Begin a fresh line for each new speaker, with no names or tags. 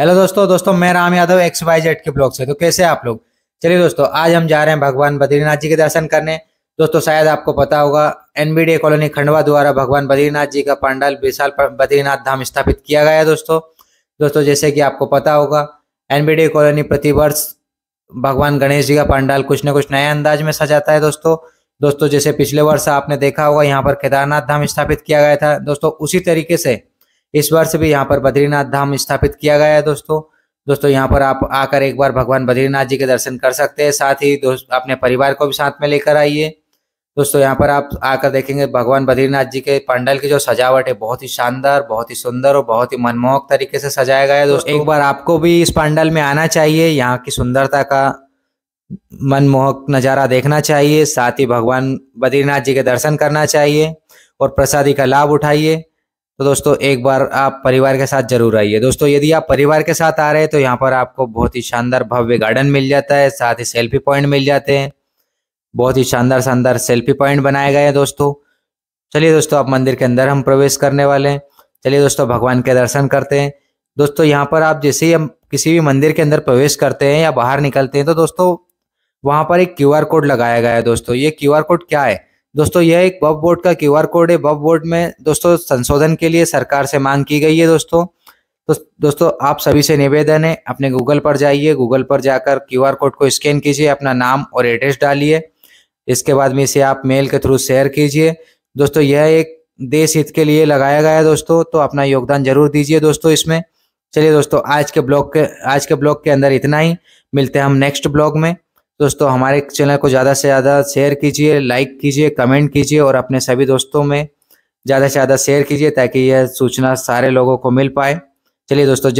hello दोस्तों दोस्तों मैं Ram Yadav X Y Z के ब्लॉग से तो कैसे आप लोग चलिए दोस्तों आज हम जा रहे हैं भगवान बद्रीनाथ जी के दर्शन करने दोस्तों शायद आपको पता होगा एनबीडी कॉलोनी खंडवा द्वारा भगवान बद्रीनाथ जी का पंडाल विशाल बद्रीनाथ धाम स्थापित किया गया है दोस्तों दोस्तों जैसे कि आपको पता होगा एनबीडी कॉलोनी प्रतिवर्ष भगवान गणेश जी का पंडाल कुछ न कुछ नए अंदाज में सजाता है दोस्तों दोस्तों जैसे पिछले वर्ष आपने देखा होगा यहाँ पर केदारनाथ धाम स्थापित किया गया था दोस्तों उसी तरीके से इस वर्ष भी यहाँ पर बद्रीनाथ धाम स्थापित किया गया है दोस्तों दोस्तों यहाँ पर आप आकर एक बार भगवान बद्रीनाथ जी के दर्शन कर सकते हैं साथ ही दोस्त अपने परिवार को भी साथ में लेकर आइए दोस्तों यहाँ पर आप आकर देखेंगे भगवान बद्रीनाथ जी के पंडल की जो सजावट है बहुत ही शानदार बहुत ही सुंदर और बहुत ही मनमोहक तरीके से सजाया गया है दोस्तों एक बार आपको भी इस पंडल में आना चाहिए यहाँ की सुंदरता का मनमोहक नज़ारा देखना चाहिए साथ ही भगवान बद्रीनाथ जी के दर्शन करना चाहिए और प्रसादी का लाभ उठाइए तो दोस्तों एक बार आप परिवार के साथ जरूर आइए दोस्तों यदि आप परिवार के साथ आ रहे हैं तो यहाँ पर आपको बहुत ही शानदार भव्य गार्डन मिल जाता है साथ ही सेल्फी पॉइंट मिल जाते हैं बहुत ही शानदार शानदार सेल्फी पॉइंट बनाए गए हैं दोस्तों चलिए दोस्तों आप मंदिर के अंदर हम प्रवेश करने वाले हैं चलिए दोस्तों भगवान के दर्शन करते हैं दोस्तों यहाँ पर आप जैसे ही हम किसी भी मंदिर के अंदर प्रवेश करते हैं या बाहर निकलते हैं तो दोस्तों वहाँ पर एक क्यू कोड लगाया गया है दोस्तों ये क्यू कोड क्या है दोस्तों यह एक बब बोर्ड का क्यूआर कोड है बब बोर्ड में दोस्तों संशोधन के लिए सरकार से मांग की गई है दोस्तों तो दोस्तों आप सभी से निवेदन है अपने गूगल पर जाइए गूगल पर जाकर क्यूआर कोड को स्कैन कीजिए अपना नाम और एड्रेस डालिए इसके बाद में इसे आप मेल के थ्रू शेयर कीजिए दोस्तों यह एक देश हित के लिए लगाया गया है दोस्तों तो अपना योगदान जरूर दीजिए दोस्तों इसमें चलिए दोस्तों आज के ब्लॉग के आज के ब्लॉग के अंदर इतना ही मिलते हैं हम नेक्स्ट ब्लॉग में दोस्तों हमारे चैनल को ज़्यादा से ज़्यादा शेयर कीजिए लाइक कीजिए कमेंट कीजिए और अपने सभी दोस्तों में ज़्यादा से ज़्यादा शेयर कीजिए ताकि यह सूचना सारे लोगों को मिल पाए चलिए दोस्तों